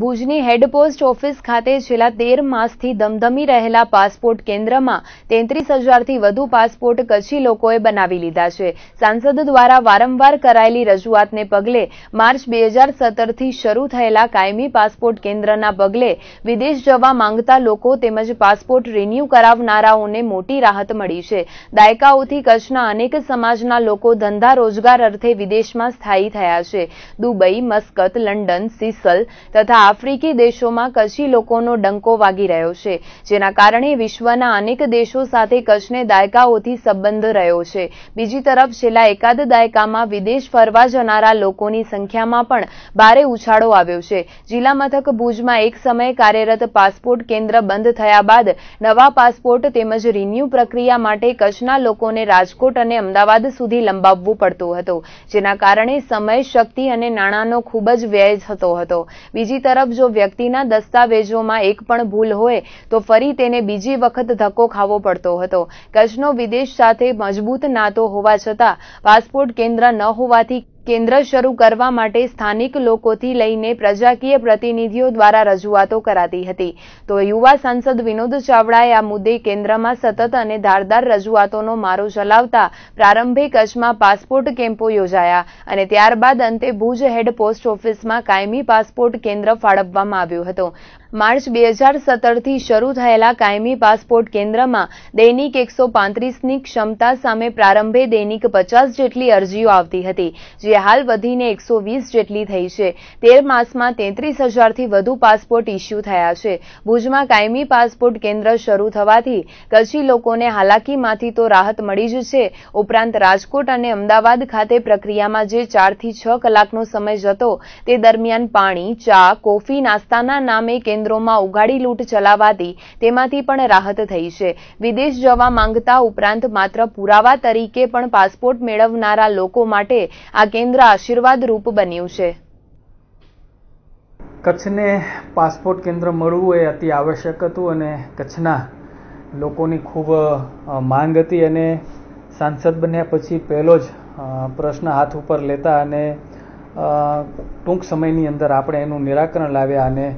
ભુજની હેડપોસ્ટ ઓફિસ ખાતે છેલ્લા તેર માસથી ધમધમી રહેલા પાસપોર્ટ કેન્દ્રમાં તેત્રીસ હજારથી વધુ પાસપોર્ટ કચ્છી લોકોએ બનાવી લીધા છે સાંસદ દ્વારા વારંવાર કરાયેલી રજૂઆતને પગલે માર્ચ બે હજાર સત્તરથી શરૂ થયેલા કાયમી પાસપોર્ટ કેન્દ્રના પગલે વિદેશ જવા માંગતા લોકો તેમજ પાસપોર્ટ રિન્યૂ કરાવનારાઓને મોટી રાહત મળી છે દાયકાઓથી કચ્છના અનેક સમાજના લોકો ધંધા રોજગાર અર્થે વિદેશમાં સ્થાયી થયા છે દુબઈ મસ્કત લંડન સિસલ તથા આફ્રિકી દેશોમાં કચ્છી લોકોનો ડંકો વાગી રહ્યો છે જેના કારણે વિશ્વના અનેક દેશો સાથે કચ્છને દાયકાઓથી સંબંધ રહ્યો છે બીજી તરફ છેલ્લા એકાદ દાયકામાં વિદેશ ફરવા જનારા લોકોની સંખ્યામાં પણ ભારે ઉછાળો આવ્યો છે જિલ્લા મથક ભુજમાં એક સમયે કાર્યરત પાસપોર્ટ કેન્દ્ર બંધ થયા બાદ નવા પાસપોર્ટ તેમજ રિન્યુ પ્રક્રિયા માટે કચ્છના લોકોને રાજકોટ અને અમદાવાદ સુધી લંબાવવું પડતું હતું જેના કારણે સમય શક્તિ અને નાણાંનો ખૂબ જ વ્યય થતો હતો બીજી તરફ તરફ જો વ્યક્તિના દસ્તાવેજોમાં એક પણ ભૂલ હોય તો ફરી તેને બીજી વખત ધક્કો ખાવો પડતો હતો કચ્છનો વિદેશ સાથે મજબૂત નાતો હોવા છતાં પાસપોર્ટ કેન્દ્ર ન હોવાથી કેન્દ્ર શરૂ કરવા માટે સ્થાનિક લોકોથી લઈને પ્રજાકીય પ્રતિનિધિઓ દ્વારા રજૂઆતો કરાતી હતી તો યુવા સાંસદ વિનોદ ચાવડાએ આ મુદ્દે કેન્દ્રમાં સતત અને ધારદાર રજૂઆતોનો મારો ચલાવતા પ્રારંભે કચ્છમાં પાસપોર્ટ કેમ્પો યોજાયા અને ત્યારબાદ અંતે ભુજ હેડ પોસ્ટ ઓફિસમાં કાયમી પાસપોર્ટ કેન્દ્ર ફાળવવામાં આવ્યું હતું માર્ચ બે હજાર સત્તરથી શરૂ થયેલા કાયમી પાસપોર્ટ કેન્દ્રમાં દૈનિક એકસો પાંત્રીસની ક્ષમતા સામે પ્રારંભે દૈનિક પચાસ જેટલી અરજીઓ આવતી હતી જે હાલ વધીને એકસો વીસ જેટલી થઈ છે તેર માસમાં તેત્રીસ હજારથી વધુ પાસપોર્ટ ઇસ્યુ થયા છે ભુજમાં કાયમી પાસપોર્ટ કેન્દ્ર શરૂ થવાથી કચ્છી લોકોને હાલાકીમાંથી તો રાહત મળી જ છે ઉપરાંત રાજકોટ અને અમદાવાદ ખાતે પ્રક્રિયામાં જે ચારથી છ કલાકનો સમય જતો તે દરમિયાન પાણી ચા કોફી નાસ્તાના નામે કેન્દ્ર કેન્દ્રોમાં ઉઘાડી લૂંટ ચલાવાતી તેમાંથી પણ રાહત થઈ છે વિદેશ જવા માંગતા ઉપરાંત માત્ર પુરાવા તરીકે પણ પાસપોર્ટ મેળવનારા લોકો માટે આ કેન્દ્ર આશીર્વાદરૂપ બન્યું છે કચ્છને પાસપોર્ટ કેન્દ્ર મળવું એ અતિ આવશ્યક હતું અને કચ્છના લોકોની ખૂબ માંગ હતી અને સાંસદ બન્યા પછી પહેલો જ પ્રશ્ન હાથ ઉપર લેતા અને ટૂંક સમયની અંદર આપણે એનું નિરાકરણ લાવ્યા અને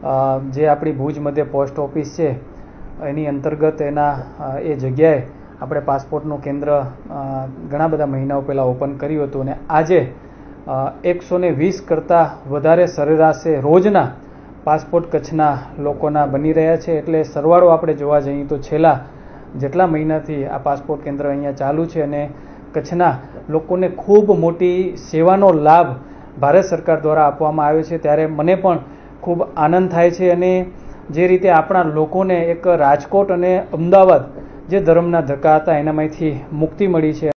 જે આપણી ભુજ મધ્ય પોસ્ટ ઓફિસ છે એની અંતર્ગત એના એ જગ્યાએ આપણે પાસપોર્ટનું કેન્દ્ર ઘણા બધા મહિનાઓ પહેલાં ઓપન કર્યું હતું અને આજે એકસો ને વીસ કરતાં વધારે સરેરાશે રોજના પાસપોર્ટ કચ્છના લોકોના બની રહ્યા છે એટલે સરવાળો આપણે જોવા જઈએ તો છેલ્લા જેટલા મહિનાથી આ પાસપોર્ટ કેન્દ્ર અહીંયા ચાલુ છે અને કચ્છના લોકોને ખૂબ મોટી સેવાનો લાભ ભારત સરકાર દ્વારા આપવામાં આવ્યો છે ત્યારે મને પણ ખૂબ આનંદ થાય છે અને જે રીતે આપણા લોકોને એક રાજકોટ અને અમદાવાદ જે ધર્મના ધક્કા હતા એનામાંથી મુક્તિ મળી છે